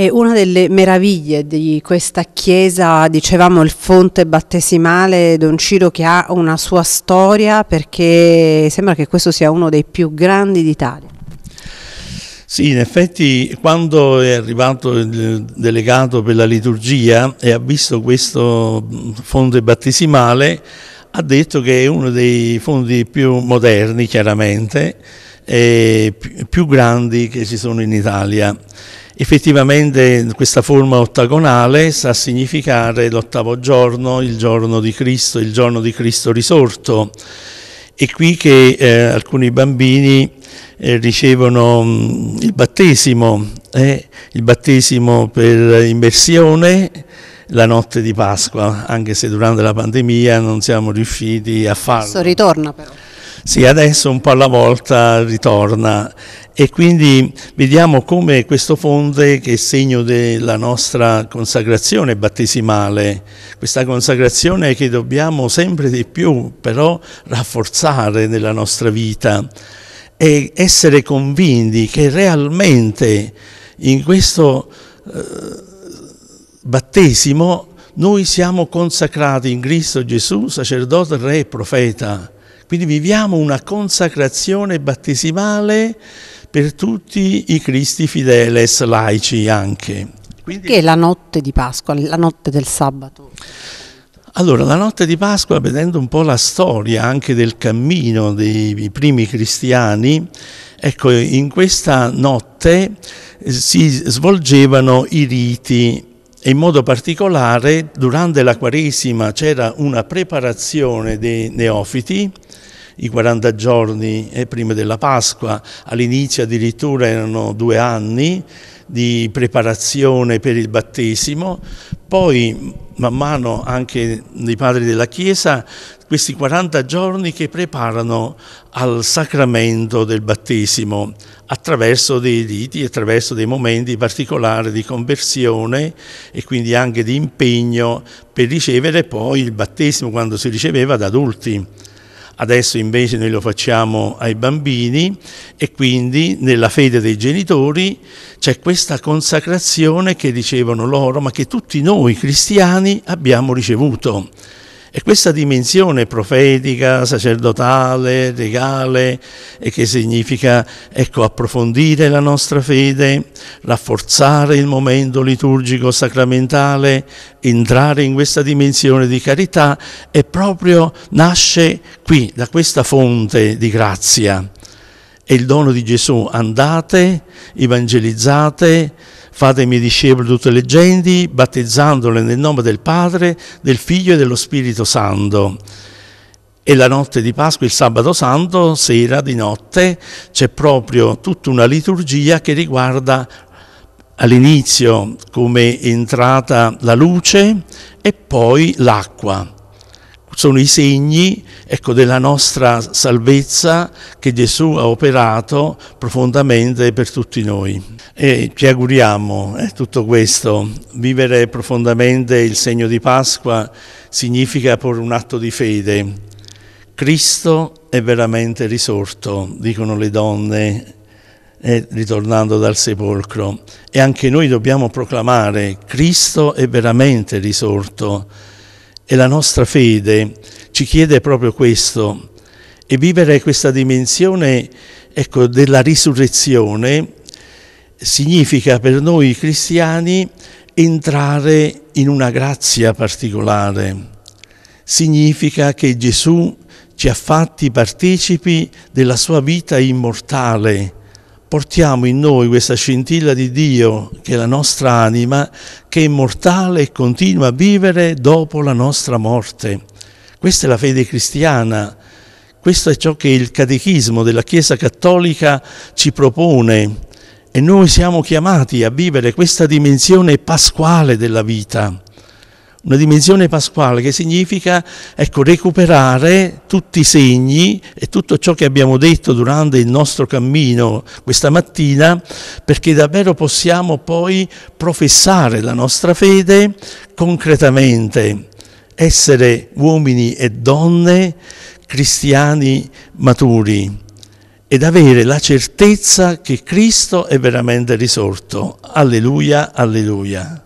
E una delle meraviglie di questa chiesa, dicevamo il fonte battesimale Don Ciro che ha una sua storia perché sembra che questo sia uno dei più grandi d'Italia. Sì, in effetti quando è arrivato il delegato per la liturgia e ha visto questo fonte battesimale ha detto che è uno dei fondi più moderni chiaramente e più grandi che ci sono in Italia Effettivamente questa forma ottagonale sta a significare l'ottavo giorno, il giorno di Cristo, il giorno di Cristo risorto. È qui che eh, alcuni bambini eh, ricevono mh, mm, il battesimo, eh, il battesimo per immersione la notte di Pasqua, anche se durante la pandemia non siamo riusciti a farlo. Questo ritorna però. Sì, adesso un po' alla volta ritorna e quindi vediamo come questo fonte che è segno della nostra consacrazione battesimale, questa consacrazione che dobbiamo sempre di più però rafforzare nella nostra vita e essere convinti che realmente in questo eh, battesimo noi siamo consacrati in Cristo Gesù, sacerdote, re e profeta quindi viviamo una consacrazione battesimale per tutti i Cristi fideles, laici anche. Quindi... Perché la notte di Pasqua, la notte del sabato? Allora, la notte di Pasqua, vedendo un po' la storia anche del cammino dei primi cristiani, ecco, in questa notte eh, si svolgevano i riti e in modo particolare durante la Quaresima c'era una preparazione dei neofiti i 40 giorni eh, prima della Pasqua, all'inizio addirittura erano due anni di preparazione per il battesimo, poi man mano anche nei padri della Chiesa questi 40 giorni che preparano al sacramento del battesimo attraverso dei riti, attraverso dei momenti particolari di conversione e quindi anche di impegno per ricevere poi il battesimo quando si riceveva da adulti adesso invece noi lo facciamo ai bambini e quindi nella fede dei genitori c'è questa consacrazione che dicevano loro, ma che tutti noi cristiani abbiamo ricevuto. E questa dimensione profetica, sacerdotale, regale, che significa ecco, approfondire la nostra fede, rafforzare il momento liturgico sacramentale, entrare in questa dimensione di carità, è proprio nasce qui, da questa fonte di grazia. È il dono di Gesù, andate, evangelizzate, Fate miei discepoli tutte le genti, battezzandole nel nome del Padre, del Figlio e dello Spirito Santo. E la notte di Pasqua, il sabato santo, sera di notte, c'è proprio tutta una liturgia che riguarda all'inizio come entrata la luce e poi l'acqua sono i segni ecco, della nostra salvezza che Gesù ha operato profondamente per tutti noi. E ci auguriamo eh, tutto questo, vivere profondamente il segno di Pasqua significa porre un atto di fede. Cristo è veramente risorto, dicono le donne eh, ritornando dal sepolcro. E anche noi dobbiamo proclamare Cristo è veramente risorto e la nostra fede ci chiede proprio questo. E vivere questa dimensione ecco, della risurrezione significa per noi cristiani entrare in una grazia particolare. Significa che Gesù ci ha fatti partecipi della sua vita immortale, portiamo in noi questa scintilla di Dio che è la nostra anima, che è mortale e continua a vivere dopo la nostra morte. Questa è la fede cristiana, questo è ciò che il catechismo della Chiesa Cattolica ci propone e noi siamo chiamati a vivere questa dimensione pasquale della vita una dimensione pasquale che significa ecco, recuperare tutti i segni e tutto ciò che abbiamo detto durante il nostro cammino questa mattina, perché davvero possiamo poi professare la nostra fede concretamente, essere uomini e donne cristiani maturi ed avere la certezza che Cristo è veramente risorto. Alleluia, alleluia.